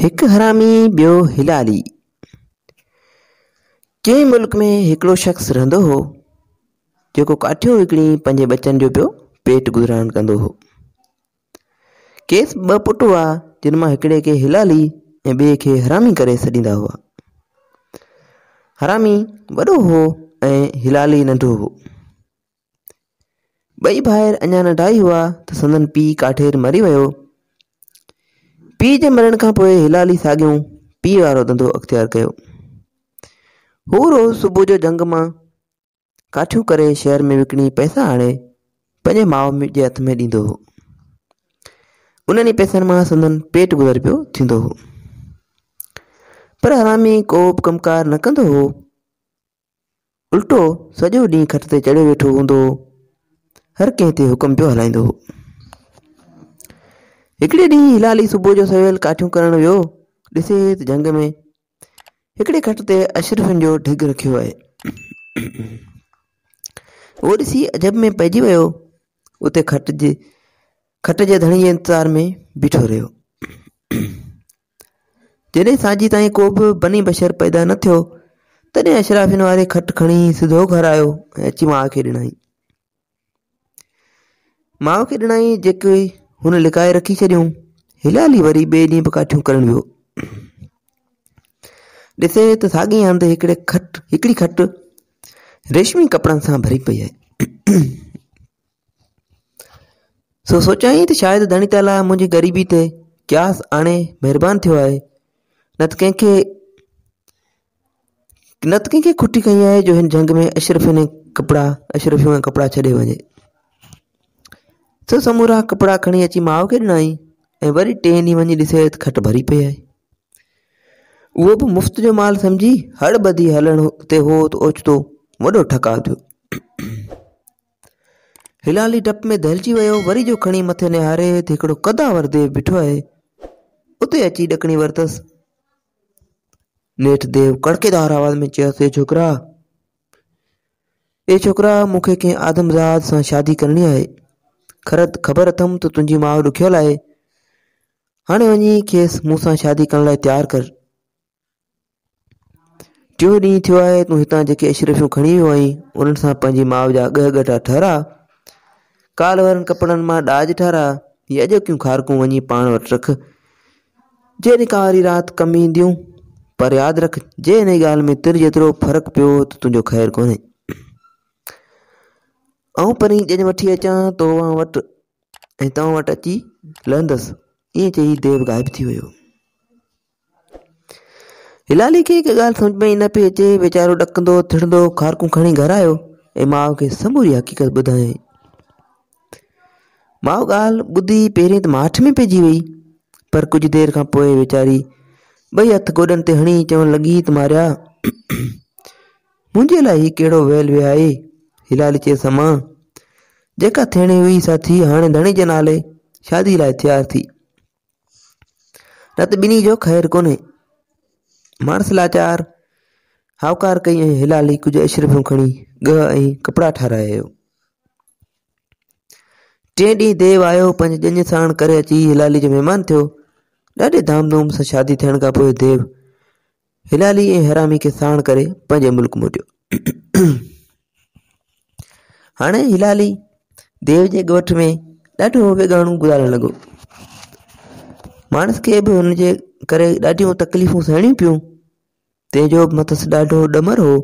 हिकु हरामी ॿियो हिलाली कंहिं मुल्क़ में हिकिड़ो शख़्स रहंदो हो जेको काठियो विकिणी पंहिंजे बचनि जो पियो पेट गुज़रान कंदो हो केसि ॿ पुट हुआ जिन मां हिकिड़े खे हिलाली ऐं ॿिए खे हरामी करे छॾींदा हुआ हरामी वॾो हो ऐं हिलाली नंढो हो ॿई ॿाहिरि अञा नंढा ई हुआ त संदन पीउ काठेर मरी वियो पीउ के मरण खां पोइ हिलाली साॻियूं पीउ वारो धंधो अख़्तियार कयो रोज़ सुबुह जो जंग में काठियूं करे शहर में विकिणी पैसा आने पंहिंजे माउ जे हथ में ॾींदो हो उन्हनि पैसनि मां संदन पेट गुज़र पियो थो हो पर हरामी को कमकार न कंदो हो उल्टो सॼो ॾींहुं खट ते चढ़ियो वेठो होंद हर कंहिं ते हुकुम पियो हलाईंदो हो हिकिड़े ॾींहुं हिलाली सुबुह जो सवेल काठियूं करणु वियो ॾिसे त झंग में हिकिड़े खट ते अशरफ़नि जो ढिघ रखियो आहे उहो ॾिसी अजब में पइजी वियो उते खट जे खट जे धणी जे इंतज़ार में बीठो रहियो जॾहिं साजी ताईं को बि बनी बशर पैदा न थियो तॾहिं अशराफ़िन वारे खट खणी सिधो घर आयो ऐं अची माउ खे ॾिनई माउ खे ॾिनई जेके उन लिकाए रखी छॾियऊं हिलाली वरी ॿिए ॾींहुं बि काठियूं करणु वियो ॾिसे खट हिकिड़ी खट रेशमी कपड़न से भरी पई है सो सोचाई तो शायद दणिता लाइ मुंहिंजी ग़रीबी ते क्यास आणे महिरबानी थियो आहे न त कंहिंखे न त कंहिंखे खुटी कई है जो इन जंग में अशरफ़ ने कपड़ा अशरफ़ में कपिड़ा छॾे वञे स समूरा कपड़ा खड़ी अची माओ के ॾिनाई ऐं वरी टे ॾींहं वञी खट भरी पे आहे वो भी मुफ़्त जो माल समझी हड़ बदी हलण ते हो त ओचितो वॾो ठकाउ थियो हिलाली डप में दहिलजी वियो वरी जो खणी मथे निहारे तो कदावर देव बिठो है उते अची डकनी वरितसि नेठ देव कड़केदार आवाज़ में चयोसि हे छोकिरा हे छोकिरा मूंखे आदमज़ाद से शादी करनी है खरत ख़बर अथमि त तुंहिंजी माउ ॾुखियलु आहे हाणे वञी खेसि मूं शादी करण लाइ तयारु कर टियों ॾींहुं थियो आहे तूं हितां जेके इशरफियूं खणी वियो आहीं उन्हनि सां पंहिंजी माउ जा ॾह ॻठा ठारा कनि कपिड़नि मां ॾाज ठाराहि हीअ अॼोकियूं खारकूं वञी पाण वटि रख जेॾी खां वरी राति कमु ईंदियूं पर यादि रख जे हिन ॻाल्हि में तिर जेतिरो फ़र्कु पियो त तुंहिंजो ख़ैरु कोन्हे ऐं परी जॾहिं वठी अचां तव्हां वटि ऐं तव्हां वटि अची लहंदसि ईअं चई देव ग़ाइबु थी वियो हिलाली खे हिकु ॻाल्हि सम्झ में न पई अचे वीचारो ॾकंदो थिड़ंदो खारकूं खणी घर आयो ऐं माउ खे समूरी हक़ीक़त ॿुधायई माउ ॻाल्हि ॿुधी पहिरीं त माठ में पइजी वई पर कुझु देरि खां पोइ वीचारी ॿई हथ गोॾनि ते हणी चवणु लॻी त मारिया मुंहिंजे लाइ हीउ कहिड़ो वेल विया आहे हिलाल चयसि मां जेका थियणी हुई सा थी हाणे धणी जे नाले शादी लाइ तयारु थी रत ॿिन्ही जो खैर कोन्हे मार्स लाचार हावकार कई ऐं हिलाली कुझु अशरफूं खणी गह ऐं कपिड़ा ठारायो टे ॾींहं देव आयो पंहिंजे ॼञ साण करे अची हिलाली जो महिमान थियो ॾाढे धामधूम सां शादी थियण खां पोइ देव हिलाली ऐं हरामी खे साण करे पंहिंजे मुल्क मोटियो हाणे हिलाली देव जे ॻोठ में ॾाढो वेगाणू गुज़ारणु लॻो माणस खे बि हुनजे करे ॾाढियूं तकलीफ़ूं सहिणियूं पियूं तंहिंजो मथस ॾाढो ॾमर हो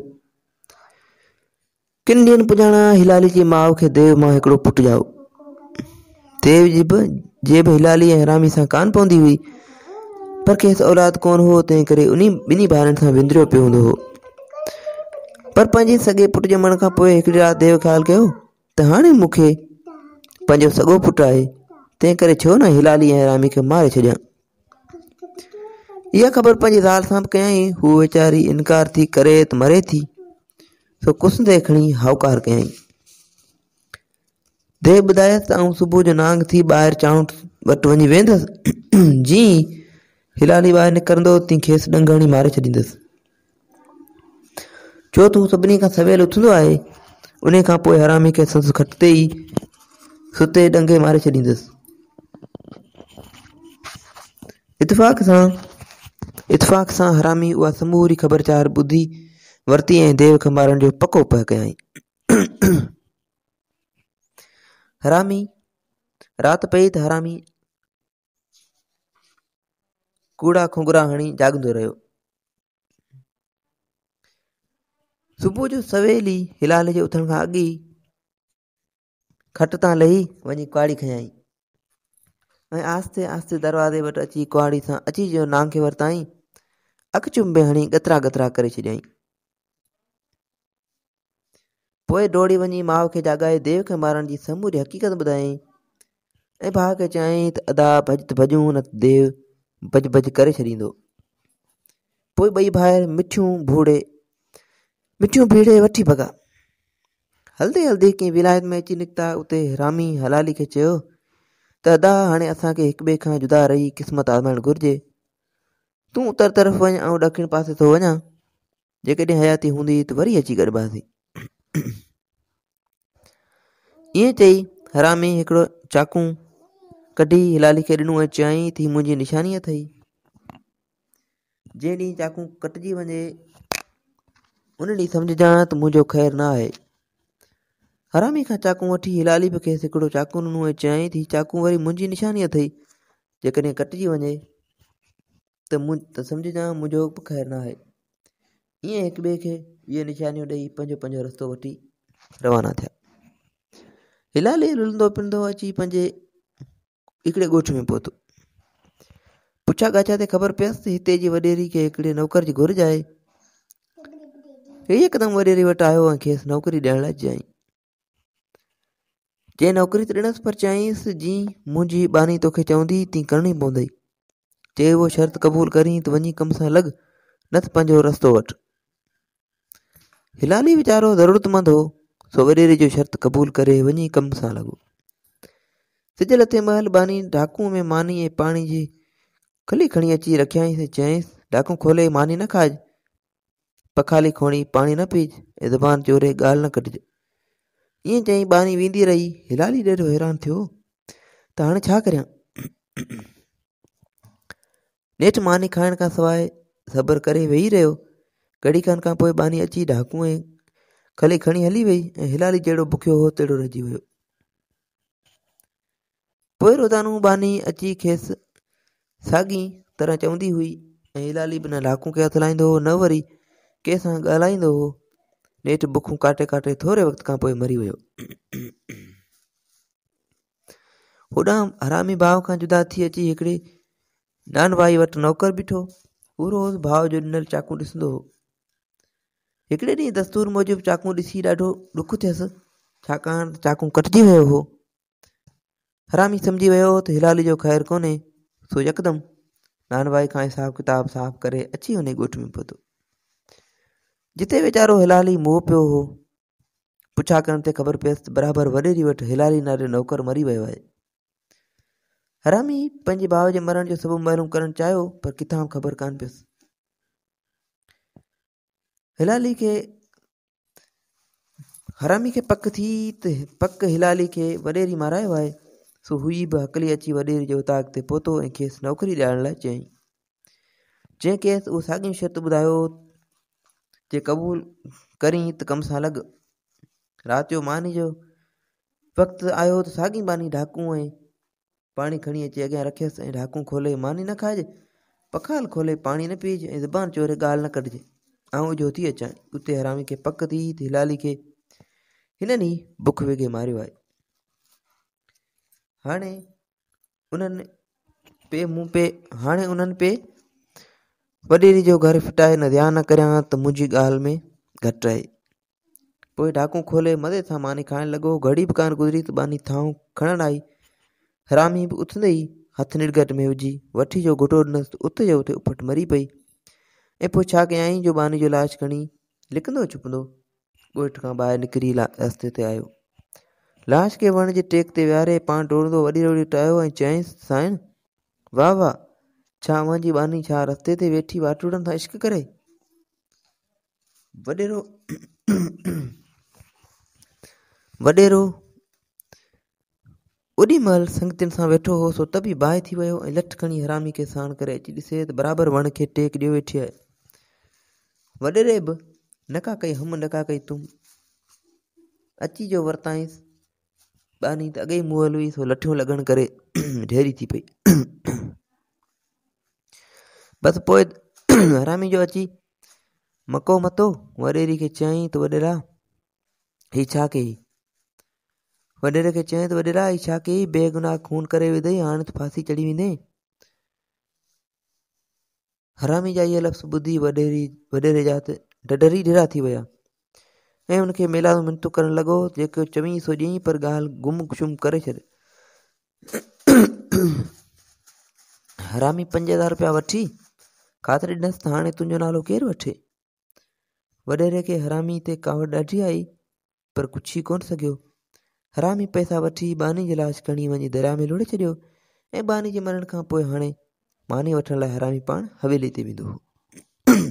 किन ॾींहंनि पुॼाणा हिलाली जी माउ खे देव मां हिकिड़ो पुटु ॼाओ देव जी बि जे बि हिलाली ऐं रामी सां कान पवंदी हुई पर खेसि औलाद कोन हो तंहिं करे उन ॿिन्ही ॿारनि सां विंदरियो पियो हूंदो हो पर पंहिंजे सॻे पुट जे मरण खां पोइ हिकिड़ी राति देव ख़्यालु कयो त हाणे मूंखे पंहिंजो सॻो पुटु आहे तंहिं करे छो न हिलाली ऐं रामी खे मारे छॾियां इहा ख़बर पंहिंजे ज़ाल सां बि कयईं हू वीचारी इनकार थी करे त मरे थी सो कुसंदे खणी हावकार कयईं देव ॿुधायसि त आउं सुबुह जो नांग थी ॿाहिरि चांउठ वटि वञी वेंदसि जीअं हिलाली ॿाहिरि निकिरंदो तीअं खेसि ॾंग मारे छॾींदसि छो त हू सभिनी खां सवेल उथंदो आहे उन खां पोइ हरामी खे ससु खटते ई सुते डंगे मारे छॾींदुसि इतफ़ाक़ सां इतफ़ाक़ सां हरामी उहा समूरी ख़बरचार ॿुधी वरिती ऐं देव खे मारण जो पको पह कयाई हरामी राति पई त हरामी कूड़ा खुंघुरा हणी जाॻंदो रहियो सुबुह जो सवेल ई हिलाल जे उथण खां अॻु ई खट तां लही वञी कुआड़ी खयई ऐं आहिस्ते आहिस्ते दरवाज़े वटि अची कुआड़ी सां अची जो नांग खे वरिताईं अखि चुंबे हणी गतरा गतरा करे छॾियईं पोइ डोड़ी वञी माउ खे जाॻाए देव खे मारण जी समूरी हक़ीक़त ॿुधायईं ऐं भाउ खे चयईं त अदा भज त भॼूं न देव भज भॼ करे छॾींदो पोइ ॿई भाइर मिठियूं भूड़े मिठियूं भीड़े वठी भॻा हलंदे हलंदे कंहिं विलायत में अची निकिता उते रामी हलाली के चयो त अदा हाणे असांखे हिक ॿिए खां जुदा रही क़िस्मत आज़माइणु घुर्जे तूं उतर तरफ़ वञ ऐं ॾखिण पासे थो वञा जेकॾहिं हयाती हूंदी त वरी अची गॾिबासीं ईअं चई हरामी हिकिड़ो चाकू कढी हिलाली खे ॾिनो ऐं चयाईं थी मुंहिंजी निशानी अथई जंहिं ॾींहुं चाकू कटिजी वञे उन सम्झ जां त तो मुंहिंजो ख़ैरु न आहे हरामी खां चाकू वठी हिलालीब खे हिकिड़ो चाकू ॾिनो ऐं चयईं चाकू वरी मुंहिंजी निशानी अथई जेकॾहिं कटिजी वञे त मुं त सम्झजांइ मुंहिंजो बि ख़ैरु न आहे ईअं हिक ॿिए खे इहे निशानियूं ॾेई पंहिंजो पंहिंजो रस्तो रवाना थे हिलाली रुलंदो पिंदो अची पंहिंजे हिकिड़े ॻोठ में पहुतो पुछा ॻाछा ते ख़बर पियसि त जी वॾेरी खे हिकिड़े नौकर जी घुरिज आहे हिकदमि वरी वरी वटि आयो ऐं खेसि नौकिरी ॾियण लाइ चयईं जंहिं नौकिरी ते ॾिनसि पर चयईंसि जी मुंहिंजी बानी तोखे चवंदी तीअं करणी पवंदई चए उहो शर्त क़बूल करीं त वञी कम सां लॻ न त पंहिंजो रस्तो वठि हिलाली वीचारो ज़रूरतमंद हो सो वरी जो शर्त क़बूल करे वञी कम सां लॻो सिज लथे महल बानी डाकू में मानी ऐं पाणी जी खली खणी अची रखियईंसि चयईंसि डाकू खोले मानी न खाइज पखाली खोणी पाणी न पीज ऐं ज़बान चोरे ॻाल्हि न कटिजे ईअं चई बानी वेंदी रही हिलाली ॾेढो हैरान थियो त हाणे छा करियां नेठि मानी खाइण खां सवाइ सबर करे वेही रहियो घड़ी खनि खां पोइ बानी अची ऐं खली खणी हली वई ऐं हिलाली जहिड़ो बुखियो हो तहिड़ो रहिजी वियो पोइ रोज़ानू बानी अची खेसि साॻी तरह चवंदी हुई ऐं हिलाली बिना डहाकू खे हथु लाहींदो हुओ न वरी कंहिंसां ॻाल्हाईंदो हो नेठि बुखूं काटे काटे थोरे वक़्त खां पोइ मरी वियो होॾां हरामी भाउ खां जुदा थी अची हिकिड़ी नान भाई वटि बीठो हू रोज़ भाउ जो ॾिनल चाकू ॾिसंदो हो हिकिड़े ॾींहुं दस्तूर मूजिबि चाकू ॾिसी ॾाढो ॾुख थियसि छाकाणि त चाकू कटिजी वियो हो हरामी सम्झी वियो हो त हिलाल जो ख़ैरु कोन्हे सो यकदमि नान भाई खां हिसाब किताब साफ़ु करे अची हुन ॻोठ में पहुतो जिते वीचारो हिलाली मोह पियो हो पुछा करण ते ख़बर पियसि त बराबरि वॾेरी वटि हिलाली नाले नौकर मरी वियो आहे हरामी पंहिंजे भाउ जे मरण जो सबबु महरूम करणु चाहियो पर किथां ख़बर कान पियसि हिलाली खे हरामी खे पक थी त पक हिलाली खे वॾेरी मारायो आहे सो हुई बि हकली अची वॾेरी जे उताक ते पहुतो ऐं खेसि नौकरी ॾियण लाइ चयईं जंहिं खेसि उहो साॻियूं शर्त ॿुधायो ते कबूल करी तो कम सा लग राति जो मानी जो वक्त आयो तो सागी मानी ढाकू है पानी खड़ी अचे अगे रखियसि ऐं ढाकूं खोले मानी न खाज पखाल खोले पानी न पीअजे ऐं ज़बान चोरे ॻाल्हि न कटज आऊं जो थी अचां उते हरामी के पक थी हिलाली के हिननि ई बुख वेगे मारियो आहे हाणे उन्हनि पे मूं पे हाणे उन्हनि पे वॾेरी जो घरु फिटाए न ध्यान करियां त मुंहिंजी ॻाल्हि में घट रहे पोइ डाकू खोले मदे था मानी खाइणु लगो घड़ी भी कान गुज़री तो बानी थाऊं खणणु आई हरामी भी उथंद ई हथु निड़गट में विझी वठी जो घुटो ॾिनसि त उते जो उते उफट मरी पई ऐं पोइ छा कयाईं जो बानी जो लाश खणी लिकंदो चुपंदो ॻोठ खां ॿाहिरि निकिरी रस्ते ते आयो लाश खे वण जे टेक ते विहारे पाण टोड़ंदो वॾी रोड़ी टायो ऐं चयईंसि साइण वाह वाह छा मुंहिंजी बानी छा रस्ते ते वेठी वाटूड़नि सां इश्क करे वॾेरो वॾेरो ओॾी महिल संगतियुनि सां वेठो हो सो त बि बाहि थी वियो ऐं लठ खणी हरामी खे साण करे अची ॾिसे त बराबरि वण खे टेक ॾियो वेठी आहे वॾेरे बि नका कई हम नका कई तूं अची जो वरिताईंसि बानी त अॻे मोहल हुई सो लठियूं लॻण करे ढेरी थी पई बस पोइ हरामी जो अची मको मतो वॾेरी खे चयईं त वॾेरा हीउ छा कई वॾेरे खे चयईं त वॾेरा हीउ छा कई बेगुनाह खून करे विधई हाणे त फांसी चढ़ी वेंदे हरामी जा इहे लफ़्ज़ ॿुधी वॾेरी वॾेरे जा डडरी ढिरा थी विया ऐं हुनखे मेला में मिनतूं करणु लॻो जेको चवई सो ॾियईं पर ॻाल्हि गुम शुम करे छॾ हरामी पंज हज़ार रुपया वठी काथ ॾिनसि त हाणे तुंहिंजो नालो केरु वठे वॾेरे खे हरामी ते कावड़ ॾाढी आई पर कुझु ई कोन सघियो हरामी पैसा वठी बानी जी लाश खणी वञी दरिया में लोड़े छॾियो ऐं बानी जे मरण खां पोइ हाणे मानी वठण लाइ हरामी पाण हवेली ते वेंदो हो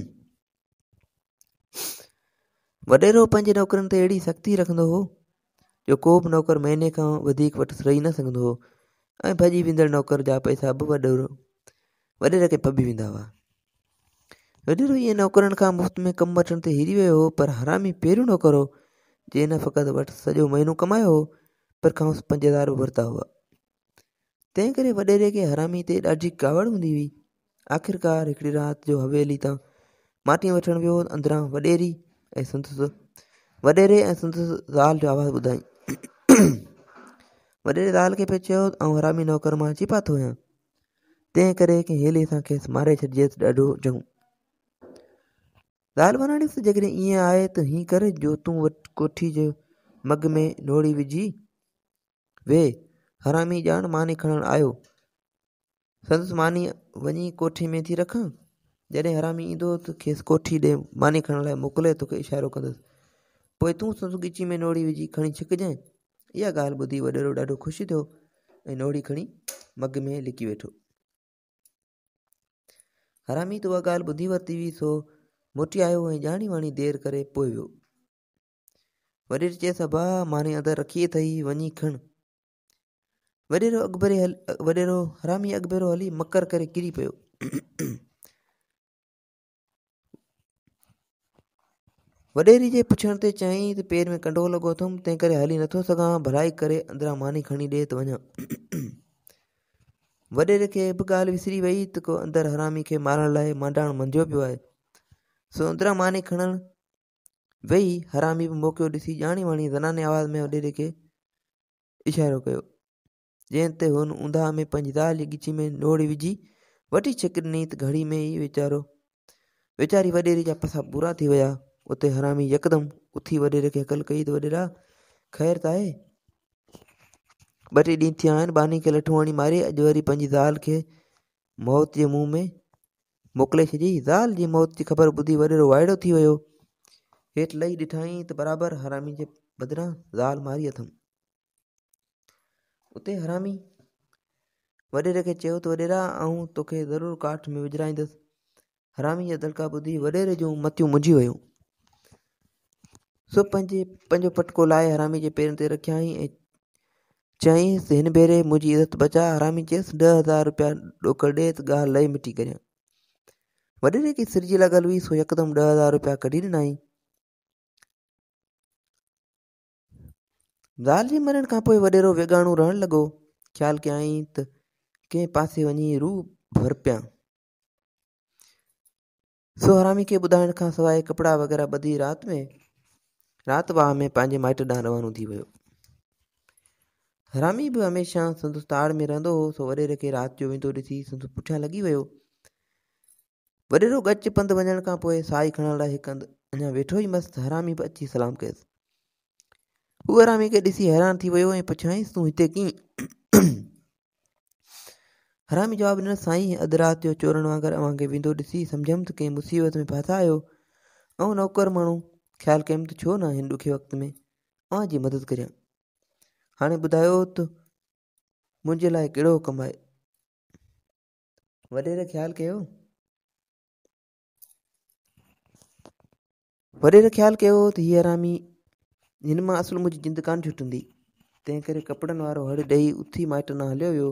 वॾेरो पंहिंजे नौकरनि ते अहिड़ी सख़्ती रखंदो हो जो को बि नौकर महीने खां वधीक वठ रही न सघंदो हो ऐं भॼी वेंदड़ नौकर जा पैसा बि वॾेरो वॾेरे खे पबी वेंदा हुआ गॾिरो ये नौकरन का मुफ़्त में कम वठण ते हिरी वियो हो पर हरामी पहिरियों नौकर हो जंहिं न फ़क़ति वटि सॼो महीनो कमायो हो पर खांसि पंजेदार वरिता हुआ ते करे वॾेरे खे हरामी ते ॾाढी कावड़ हूंदी हुई आख़िरकार हिकिड़ी राति जो हवेली त माटी वठणु वियो अंदरां वॾेरी ऐं संदसि वॾेरे ऐं संदसि ज़ाल जो आवाज़ ॿुधाई वॾेरे ज़ाल के पियो चयो हरामी नौकर मां अची पातो आहियां तंहिं करे कंहिं हेले सां खेसि मारे छॾिजेसि ॾाढो जऊं दालि वन जेकॾहिं ईअं आहे त हीअं कर जो तूं वटि कोठी जे मग में नोड़ी विझी वेह हरामी ॼाण मानी खणणु आयो संदसि मानी वञी कोठी में थी रखां जॾहिं हरामी ईंदो त खेसि कोठी ॾे मानी खणण लाइ मोकिले तोखे इशारो कंदुसि पोइ तूं संस ॻिची में नोड़ी विझी खणी छिकजांइ इहा ॻाल्हि ॿुधी वॾेरो ॾाढो ख़ुशि थियो ऐं नोड़ी खणी मग में लिकी वेठो हरामी त उहा ॻाल्हि ॿुधी वरिती हुई सो मोटी आयो ऐं ॼाणी वाणी देरि करे पोए वियो वॾेरी चयईंसि भाउ माने अंदरु रखी अथई वञी खण वॾेरो अकबरे हल वॾेरो हरामी अक हली मकर करे किरी पियो वॾेरी जे पुछण ते चयईं त पेर में कंडो लॻो अथमि तंहिं करे हली नथो सघां भलाई करे अंदरां मानी खणी ॾे त वञा वॾेरे खे बि ॻाल्हि विसरी वई त को अंदरु हरामी खे मारण लाइ मांडाण मंझियो पियो आहे सुंदरा मानी खणण वेही हरामी बि मौक़ियो ॾिसी ॼाणी वाणी ज़नाने आवाज़ में वॾेरे खे इशारो कयो जंहिं ते हुन उंदा में पंहिंजी दाल जी ॻिची में नोड़ी विझी वठी छिक ॾिनी त घड़ी में ई वीचारो वीचारी वॾेरे जा पसा पूरा थी विया उते हरामी यकदमि उथी वॾेरे खे हक़लु कई त वॾेरा ख़ैर त आहे ॿ टे ॾींहं थिया आहिनि बानी खे लठो लठी मारे अॼु वरी पंहिंजी ज़ाल खे मौत जे मुंहं में मोकिले छॾियईं ज़ाल जी मौत जी ख़बर ॿुधी वॾो वाइड़ो थी वियो हेठि लही ॾिठईं त बराबरि हरामी जे बदिरां ज़ाल मारी अथमि उते हरामी वॾेरे खे चयो त वॾेरा आऊं तोखे ज़रूरु काठ में विझराईंदुसि हरामी जा दड़िका ॿुधी वॾेरे जूं मतियूं मुंझी वियूं सो पंहिंजे पंहिंजो पटको लाहे हरामी जे पेरनि ते रखियई ऐं चयईंसि हिन भेरे मुंहिंजी इज़त बचा हरामी चयसि ॾह हज़ार रुपया ॾोकर ॾे त ॻाल्हि लही मिटी करियां वॾे जी सिरजी लगल हुई सो यकदमि डह हज़ार रुपया कढी ॾिनई ज़ाल जे मरण खां पोइ वॾेरो वेगाणो रहण लॻो ख़्यालु कयई त कंहिं पासे वञी रूह भर पिया सो हरामी खे ॿुधाइण खां सवाइ कपिड़ा वग़ैरह ॿधी राति में राति वाह में पंहिंजे माइट ॾांहुं रवानो थी वियो हरामी बि हमेशह संदसि ताड़ में रहंदो हो सो वॾेरे खे राति जो वेंदो ॾिसी संदसि पुठियां लॻी वियो वॾेरो गच पंधु वञण खां पोइ साई खणण लाइ हिकु हंधु अञा वेठो ई मस्तु हरामी बि अची सलाम कयसि हू हरामी खे ॾिसी हैरान थी वियो ऐं पुछियईंसि तूं हिते कीअं हरामी जवाबु ॾिनो साईं अधु राति जो चोरनि वांगुरु अव्हां खे वेंदो ॾिसी समुझयमि त कंहिं मुसीबत में फाथा आहियो ऐं नौकर माण्हू ख़्यालु कयमि त छो न हिन ॾुखे वक़्त में अव्हां जी मदद कयां हाणे ॿुधायो त मुंहिंजे लाइ कहिड़ो कमु आहे वॾेरे ख़्यालु कयो वॾेरा ख़्यालु कयो त हीअ हरामी हिन मां असुलु मुंहिंजी जिंद कान छुटंदी तंहिं करे कपिड़नि वारो हर ॾेई उथी माइटनि हलियो वियो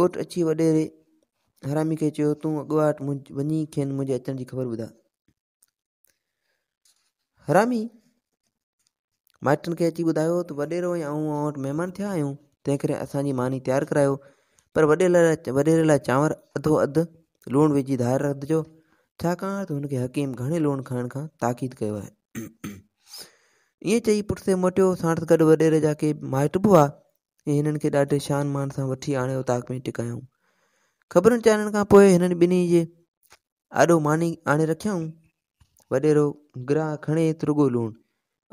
घोटु अची वॾेरे हरामी खे चयो तूं अॻुवाटि मु वञी खेनि मुंहिंजे अचण जी ख़बर ॿुधा हरामी माइटनि खे अची ॿुधायो त वॾेरो या वटि महिमान थिया आहियूं तंहिं करे असांजी मानी तयारु करायो पर वॾे लाइ वॾेरे लाइ चांवर अधो अधु लूणु विझी धार रखिजो छाकाणि तो हुनखे हकीम घणे लूणु खणण खां ताक़ीद कयो आहे ईअं चई पुट से मोटियो साण गॾु वॾेरे जा के माइट बि हुआ ऐं शान मान सां वठी आणे उताक में टिकायूं ख़बरनि चाढ़ण खां पोइ हिननि ॿिन्ही जे आॾो मानी आणे रखियऊं वॾेरो ग्राह खणे त्रुगो लूणु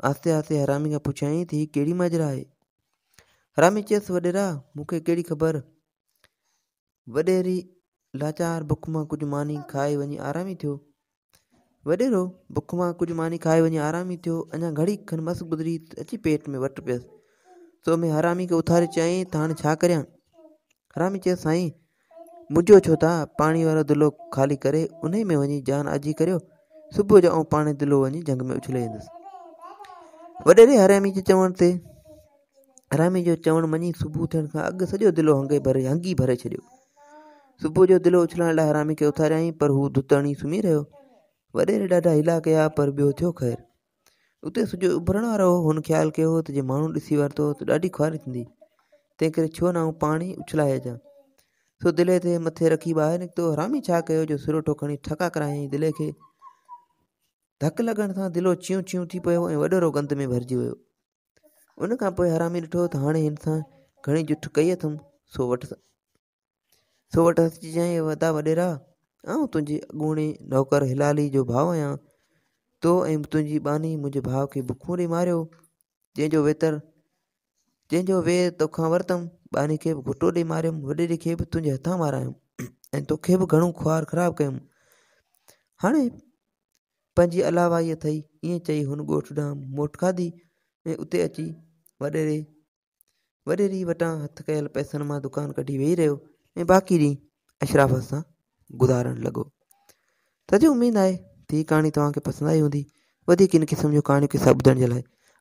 आस्ते आस्ते हरामी का पुछियईं त हीअ कहिड़ी माजरा हरामी चयसि वॾेरा मूंखे कहिड़ी ख़बर वॾेरी लाचार बुख मां कुछ मानी खाई वही आरामी थियो वॾेरो बुख मां कुछ मानी खाई वञी आरामी थियो अञा घड़ी खन मस गुज़री अची पेट में वट पियसि सो में हरामी खे उथारे चयईं तो हाँ छा करियां हरामी चयसि साईं मुंहिंजो छो था पानी वारो दिलो ख़ाली करे उन में वञी जान अजी करियो सुबह जो ऐं दिलो दुलो जंग में उछले ईंदुसि वॾेरे हरामी के चवण ते हरामी जो चवण मनी सुबुह थे अग अॻु दिलो हंगे भरे हंगी भरे छॾियो सुबुह जो दिलो उछलाइण लाइ हरामी खे उथारियईं पर हू दुतणी सुम्ही रहियो वॾे ॾाढा हिला कया पर ॿियो थियो ख़ैरु उते सॼो उभरण वारो हुन ख़्यालु कयो त जे माण्हू ॾिसी वरितो त ॾाढी ख़्वारिश थींदी तंहिं करे छो न हू पाणी उछलाए अचां सो दिले ते मथे रखी ॿाहिरि निकितो हरामी छा कयो जो सुर खणी ठका करायईं दिले खे धकु लॻण सां दिलो चियूं चियूं थी पियो ऐं वॾेरो गंद में भरिजी वियो उन खां पोइ हरामी ॾिठो त हाणे हिन सां घणी जुठ कई अथमि सो वठि सो वटि अचिजी वॾा वॾेरा ऐं तुंहिंजी अॻूणी नौकर हिलाली जो भाउ आहियां तो ऐं तुंहिंजी बानी मुंहिंजे भाउ खे भुखु मारियो जंहिंजो वेतर जंहिंजो वेर तोखा वरितमि बानी खे बि भुटो ॾेई मारियुमि वॾेरी खे बि तुंहिंजे हथां मारायुमि ऐं तोखे बि घणो खुआर ख़राबु कयुमि हाणे पंहिंजी अलावा ईअ थई ईअं चई हुन ॻोठड मोट खाधी ऐं उते अची वॾेरे वॾेरी वटां हथु कयल पैसनि मां दुकानु कढी वेही रहियो మే బకిరీ اشرفత గుదారన్ లగో తజి ఉమీద్ హై తీ కాని తో ఆకే పసందాయి హుంది వది కిన కి సంజు కాని కి సబదన్ జల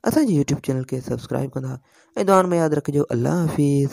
అసన్ యూట్యూబ్ ఛానల్ కే సబ్స్క్రైబ్ కనా ఐదన్ మే yaad rakhjo Allah Hafiz